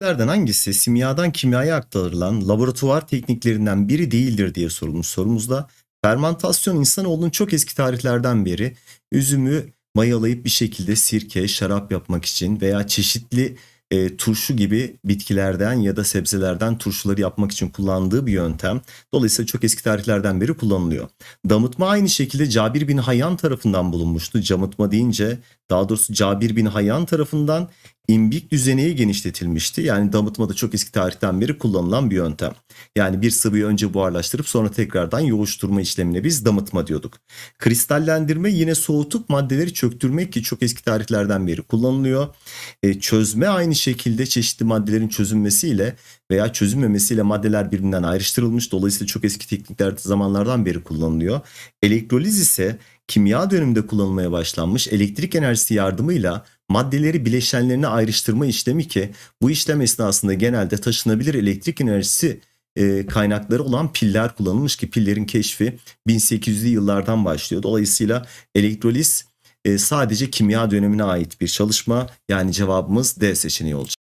Tekniklerden hangisi simyadan kimyaya aktarılan laboratuvar tekniklerinden biri değildir diye sorulmuş sorumuzda. Fermantasyon insanoğlunun çok eski tarihlerden beri üzümü mayalayıp bir şekilde sirke, şarap yapmak için veya çeşitli e, turşu gibi bitkilerden ya da sebzelerden turşuları yapmak için kullandığı bir yöntem. Dolayısıyla çok eski tarihlerden beri kullanılıyor. Damıtma aynı şekilde Cabir bin Hayyan tarafından bulunmuştu. Camıtma deyince daha doğrusu Cabir bin Hayyan tarafından imbik düzeneği genişletilmişti. Yani damıtma da çok eski tarihten beri kullanılan bir yöntem. Yani bir sıvıyı önce buharlaştırıp sonra tekrardan yoğuşturma işlemine biz damıtma diyorduk. Kristallendirme yine soğutup maddeleri çöktürmek ki çok eski tarihlerden beri kullanılıyor. E, çözme aynı şekilde çeşitli maddelerin çözülmesiyle veya çözülmemesiyle maddeler birbirinden ayrıştırılmış. Dolayısıyla çok eski teknikler zamanlardan beri kullanılıyor. Elektroliz ise kimya döneminde kullanılmaya başlanmış elektrik enerjisi yardımıyla maddeleri bileşenlerine ayrıştırma işlemi ki bu işlem esnasında genelde taşınabilir elektrik enerjisi e, kaynakları olan piller kullanılmış ki pillerin keşfi 1800'lü yıllardan başlıyor. Dolayısıyla elektroliz e, sadece kimya dönemine ait bir çalışma yani cevabımız D seçeneği olacak.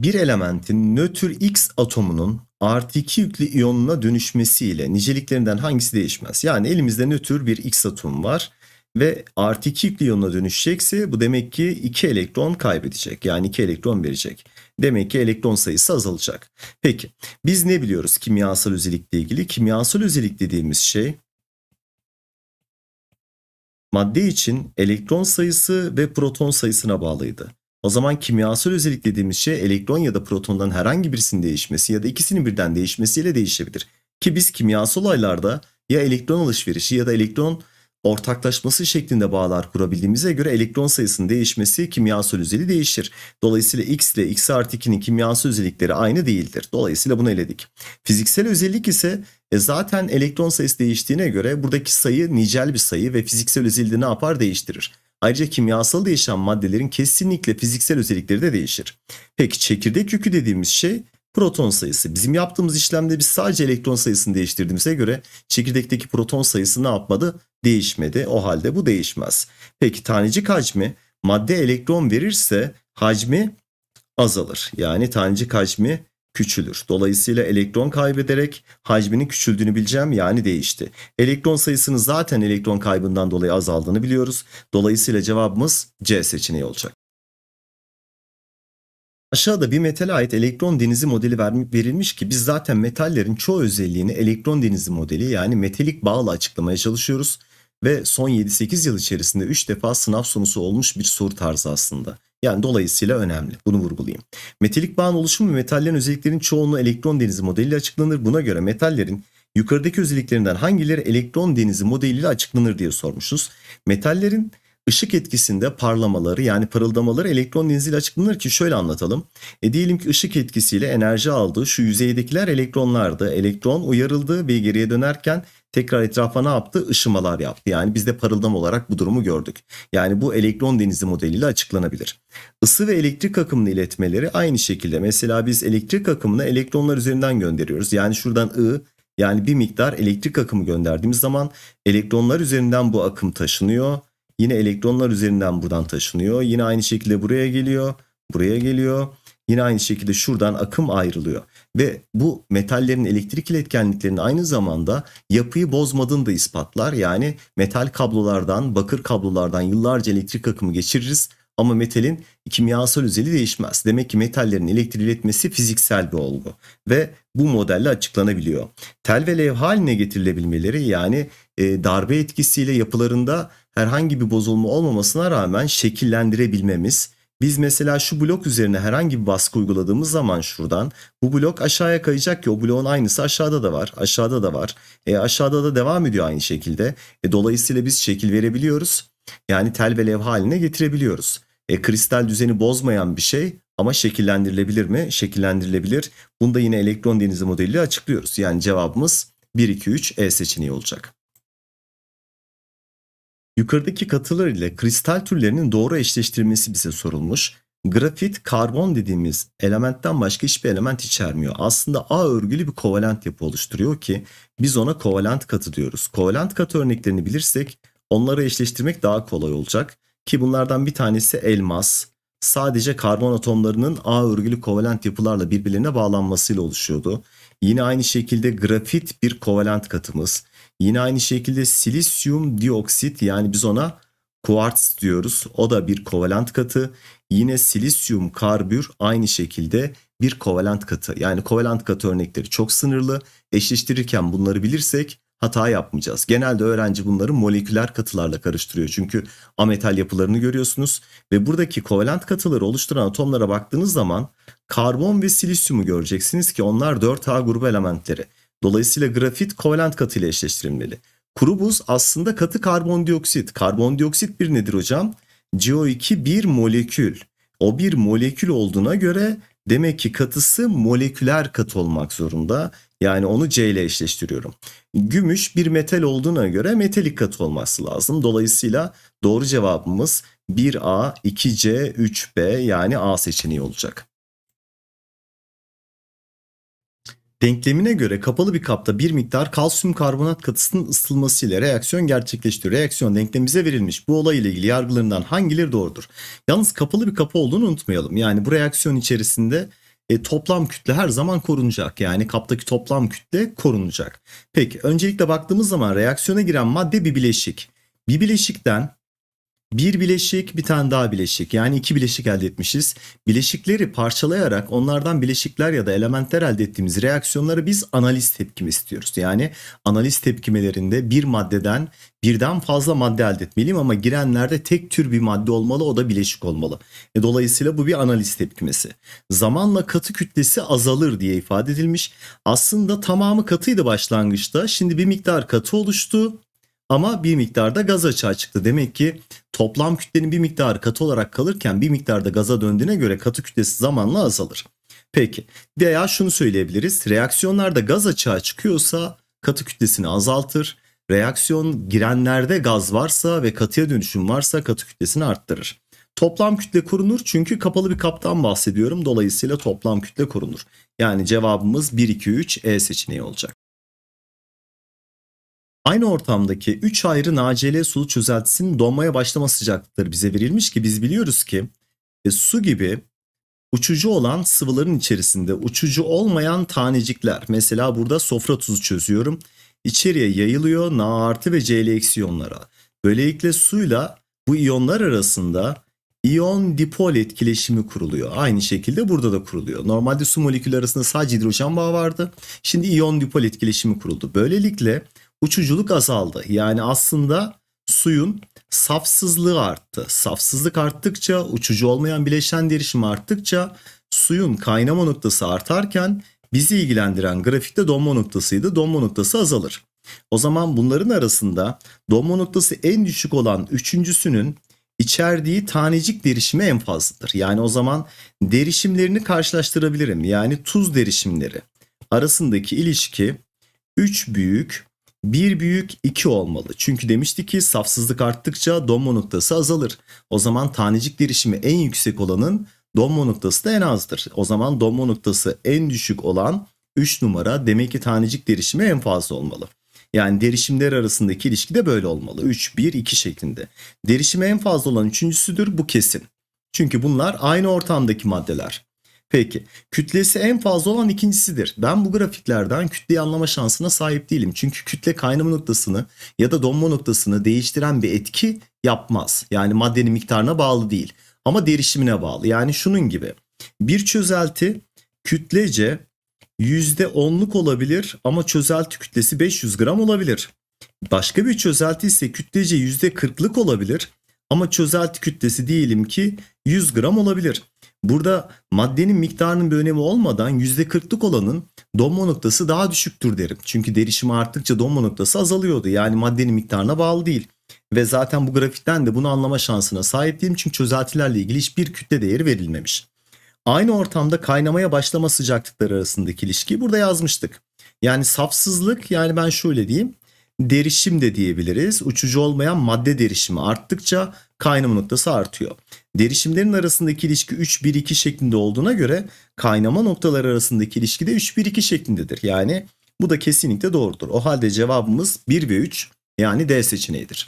Bir elementin nötr X atomunun artı 2 yüklü iyonuna dönüşmesiyle niceliklerinden hangisi değişmez? Yani elimizde nötr bir X atom var ve artı 2 yüklü iyonuna dönüşecekse bu demek ki 2 elektron kaybedecek. Yani 2 elektron verecek. Demek ki elektron sayısı azalacak. Peki biz ne biliyoruz kimyasal özellikle ilgili? Kimyasal özellik dediğimiz şey madde için elektron sayısı ve proton sayısına bağlıydı. O zaman kimyasal özellik dediğimiz şey elektron ya da protondan herhangi birisinin değişmesi ya da ikisinin birden değişmesiyle değişebilir. Ki biz kimyasal olaylarda ya elektron alışverişi ya da elektron ortaklaşması şeklinde bağlar kurabildiğimize göre elektron sayısının değişmesi kimyasal özelliği değişir. Dolayısıyla x ile x artı 2'nin kimyasal özellikleri aynı değildir. Dolayısıyla bunu eledik. Fiziksel özellik ise e zaten elektron sayısı değiştiğine göre buradaki sayı nicel bir sayı ve fiziksel özelliği ne yapar değiştirir. Ayrıca kimyasal değişen maddelerin kesinlikle fiziksel özellikleri de değişir. Peki çekirdek yükü dediğimiz şey proton sayısı. Bizim yaptığımız işlemde biz sadece elektron sayısını değiştirdiğimize göre çekirdekteki proton sayısı ne yapmadı? Değişmedi. O halde bu değişmez. Peki tanecik hacmi madde elektron verirse hacmi azalır. Yani tanecik hacmi küçülür. Dolayısıyla elektron kaybederek hacminin küçüldüğünü bileceğim yani değişti. Elektron sayısını zaten elektron kaybından dolayı azaldığını biliyoruz. Dolayısıyla cevabımız C seçeneği olacak. Aşağıda bir metale ait elektron denizi modeli verilmiş ki biz zaten metallerin çoğu özelliğini elektron denizi modeli yani metalik bağla açıklamaya çalışıyoruz ve son 7-8 yıl içerisinde 3 defa sınav sonusu olmuş bir soru tarzı aslında. Yani dolayısıyla önemli. Bunu vurgulayayım. Metalik bağın oluşumu ve metallerin özelliklerinin çoğunluğu elektron denizi modeliyle açıklanır. Buna göre metallerin yukarıdaki özelliklerinden hangileri elektron denizi modeliyle açıklanır diye sormuşuz. Metallerin Işık etkisinde parlamaları yani parıldamaları elektron deniziyle açıklanır ki şöyle anlatalım. E diyelim ki ışık etkisiyle enerji aldığı şu yüzeydekiler elektronlardı. Elektron uyarıldı ve geriye dönerken tekrar etrafa ne yaptı? Işımalar yaptı. Yani biz de parıldam olarak bu durumu gördük. Yani bu elektron denizi modeliyle açıklanabilir. Isı ve elektrik akımını iletmeleri aynı şekilde. Mesela biz elektrik akımını elektronlar üzerinden gönderiyoruz. Yani şuradan I yani bir miktar elektrik akımı gönderdiğimiz zaman elektronlar üzerinden bu akım taşınıyor Yine elektronlar üzerinden buradan taşınıyor. Yine aynı şekilde buraya geliyor, buraya geliyor. Yine aynı şekilde şuradan akım ayrılıyor. Ve bu metallerin elektrik iletkenliklerini aynı zamanda yapıyı bozmadığını da ispatlar. Yani metal kablolardan, bakır kablolardan yıllarca elektrik akımı geçiririz ama metalin kimyasal özeli değişmez. Demek ki metallerin elektrik iletmesi fiziksel bir olgu ve bu modelle açıklanabiliyor. Tel ve levha haline getirilebilmeleri yani e, darbe etkisiyle yapılarında herhangi bir bozulma olmamasına rağmen şekillendirebilmemiz, biz mesela şu blok üzerine herhangi bir baskı uyguladığımız zaman şuradan bu blok aşağıya kayacak ki o bloğun aynısı aşağıda da var, aşağıda da var. E aşağıda da devam ediyor aynı şekilde. E dolayısıyla biz şekil verebiliyoruz. Yani tel ve levha haline getirebiliyoruz. E kristal düzeni bozmayan bir şey ama şekillendirilebilir mi? Şekillendirilebilir. Bunu da yine elektron denizi modeliyle açıklıyoruz. Yani cevabımız 1 2 3 E seçeneği olacak. Yukarıdaki katılar ile kristal türlerinin doğru eşleştirmesi bize sorulmuş. Grafit karbon dediğimiz elementten başka hiçbir element içermiyor. Aslında A örgülü bir kovalent yapı oluşturuyor ki biz ona kovalent katı diyoruz. Kovalent katı örneklerini bilirsek onları eşleştirmek daha kolay olacak ki bunlardan bir tanesi elmas. Sadece karbon atomlarının A örgülü kovalent yapılarla birbirlerine bağlanmasıyla oluşuyordu. Yine aynı şekilde grafit bir kovalent katımız. Yine aynı şekilde silisyum dioksit yani biz ona kuarts diyoruz. O da bir kovalent katı. Yine silisyum karbür aynı şekilde bir kovalent katı. Yani kovalent katı örnekleri çok sınırlı. Eşleştirirken bunları bilirsek hata yapmayacağız. Genelde öğrenci bunları moleküler katılarla karıştırıyor. Çünkü ametal yapılarını görüyorsunuz ve buradaki kovalent katıları oluşturan atomlara baktığınız zaman karbon ve silisyumu göreceksiniz ki onlar 4A grubu elementleri. Dolayısıyla grafit kovalent katı ile eşleştirilmeli. Kuru buz aslında katı karbondioksit. Karbondioksit bir nedir hocam? CO2 bir molekül. O bir molekül olduğuna göre demek ki katısı moleküler katı olmak zorunda. Yani onu C ile eşleştiriyorum. Gümüş bir metal olduğuna göre metalik katı olması lazım. Dolayısıyla doğru cevabımız 1A, 2C, 3B yani A seçeneği olacak. Denklemine göre kapalı bir kapta bir miktar kalsiyum karbonat katısının ısıtılması ile reaksiyon gerçekleşti. Reaksiyon denklemize verilmiş. Bu olay ile ilgili yargılarından hangileri doğrudur? Yalnız kapalı bir kapı olduğunu unutmayalım. Yani bu reaksiyon içerisinde e, toplam kütle her zaman korunacak. Yani kaptaki toplam kütle korunacak. Peki öncelikle baktığımız zaman reaksiyona giren madde bir bileşik. Bir bileşikten bir bileşik bir tane daha bileşik yani iki bileşik elde etmişiz. Bileşikleri parçalayarak onlardan bileşikler ya da elementler elde ettiğimiz reaksiyonları biz analiz tepkimi istiyoruz. Yani analiz tepkimelerinde bir maddeden birden fazla madde elde etmeliyim ama girenlerde tek tür bir madde olmalı o da bileşik olmalı. E dolayısıyla bu bir analiz tepkimesi. Zamanla katı kütlesi azalır diye ifade edilmiş. Aslında tamamı katıydı başlangıçta şimdi bir miktar katı oluştu ama bir miktarda gaz açığa çıktı. Demek ki toplam kütlenin bir miktarı katı olarak kalırken bir miktarda gaza döndüğüne göre katı kütlesi zamanla azalır. Peki veya şunu söyleyebiliriz. Reaksiyonlarda gaz açığa çıkıyorsa katı kütlesini azaltır. Reaksiyon girenlerde gaz varsa ve katıya dönüşüm varsa katı kütlesini arttırır. Toplam kütle korunur çünkü kapalı bir kaptan bahsediyorum. Dolayısıyla toplam kütle korunur. Yani cevabımız 1 2 3 E seçeneği olacak. Aynı ortamdaki 3 ayrı NaCl sulu çözeltisinin donmaya başlama sıcaklıkları bize verilmiş ki biz biliyoruz ki e, su gibi uçucu olan sıvıların içerisinde uçucu olmayan tanecikler mesela burada sofra tuzu çözüyorum içeriye yayılıyor Na artı ve Cl eksi iyonlara. Böylelikle suyla bu iyonlar arasında iyon dipol etkileşimi kuruluyor. Aynı şekilde burada da kuruluyor. Normalde su molekülü arasında sadece hidrojen bağı vardı. Şimdi iyon dipol etkileşimi kuruldu. Böylelikle uçuculuk azaldı. Yani aslında suyun safsızlığı arttı. Safsızlık arttıkça uçucu olmayan bileşen derişimi arttıkça suyun kaynama noktası artarken bizi ilgilendiren grafikte donma noktasıydı. Donma noktası azalır. O zaman bunların arasında donma noktası en düşük olan üçüncüsünün içerdiği tanecik derişimi en fazladır. Yani o zaman derişimlerini karşılaştırabilirim. Yani tuz derişimleri arasındaki ilişki 3 büyük 1 büyük 2 olmalı. Çünkü demiştik ki safsızlık arttıkça donma noktası azalır. O zaman tanecik derişimi en yüksek olanın donma noktası da en azdır. O zaman donma noktası en düşük olan 3 numara demek ki tanecik derişimi en fazla olmalı. Yani derişimler arasındaki ilişki de böyle olmalı. 3, 1, 2 şeklinde. Derişimi en fazla olan üçüncüsüdür bu kesin. Çünkü bunlar aynı ortamdaki maddeler. Peki kütlesi en fazla olan ikincisidir. Ben bu grafiklerden kütleyi anlama şansına sahip değilim. Çünkü kütle kaynama noktasını ya da donma noktasını değiştiren bir etki yapmaz. Yani maddenin miktarına bağlı değil ama derişimine bağlı. Yani şunun gibi bir çözelti kütlece %10'luk olabilir ama çözelti kütlesi 500 gram olabilir. Başka bir çözelti ise kütlece %40'lık olabilir ama çözelti kütlesi diyelim ki 100 gram olabilir. Burada maddenin miktarının bir önemi olmadan %40'lık olanın donma noktası daha düşüktür derim. Çünkü derişimi arttıkça donma noktası azalıyordu. Yani maddenin miktarına bağlı değil. Ve zaten bu grafikten de bunu anlama şansına sahip değilim. Çünkü çözeltilerle ilgili hiçbir kütle değeri verilmemiş. Aynı ortamda kaynamaya başlama sıcaklıkları arasındaki ilişkiyi burada yazmıştık. Yani safsızlık yani ben şöyle diyeyim. Derişim de diyebiliriz. Uçucu olmayan madde derişimi arttıkça kaynama noktası artıyor. Derişimlerin arasındaki ilişki 3-1-2 şeklinde olduğuna göre kaynama noktaları arasındaki ilişki de 3-1-2 şeklindedir. Yani bu da kesinlikle doğrudur. O halde cevabımız 1 ve 3 yani D seçeneğidir.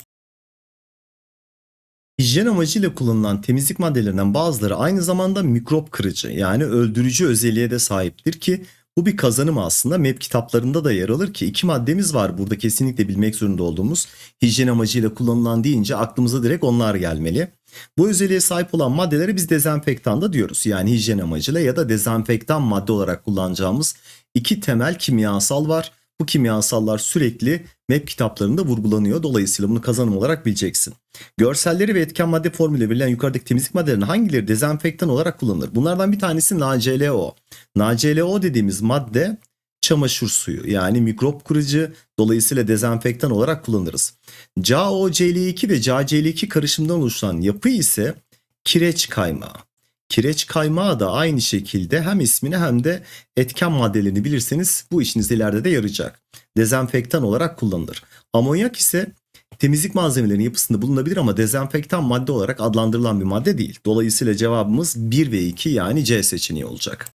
Hijyen amacıyla kullanılan temizlik maddelerinden bazıları aynı zamanda mikrop kırıcı yani öldürücü özelliğe de sahiptir ki bu bir kazanım aslında MEP kitaplarında da yer alır ki iki maddemiz var burada kesinlikle bilmek zorunda olduğumuz hijyen amacıyla kullanılan deyince aklımıza direkt onlar gelmeli. Bu özelliğe sahip olan maddelere biz dezenfektan da diyoruz. Yani hijyen amacıyla ya da dezenfektan madde olarak kullanacağımız iki temel kimyasal var. Bu kimyasallar sürekli MEP kitaplarında vurgulanıyor. Dolayısıyla bunu kazanım olarak bileceksin. Görselleri ve etken madde formülü verilen yukarıdaki temizlik maddelerinin hangileri dezenfektan olarak kullanılır? Bunlardan bir tanesi NaClO. NaClO dediğimiz madde çamaşır suyu yani mikrop kırıcı dolayısıyla dezenfektan olarak kullanırız. CaOCl2 ve CaCl2 karışımından oluşan yapı ise kireç kaymağı. Kireç kaymağı da aynı şekilde hem ismini hem de etken maddelerini bilirseniz bu işiniz ileride de yarayacak. Dezenfektan olarak kullanılır. Amonyak ise temizlik malzemelerinin yapısında bulunabilir ama dezenfektan madde olarak adlandırılan bir madde değil. Dolayısıyla cevabımız 1 ve 2 yani C seçeneği olacak.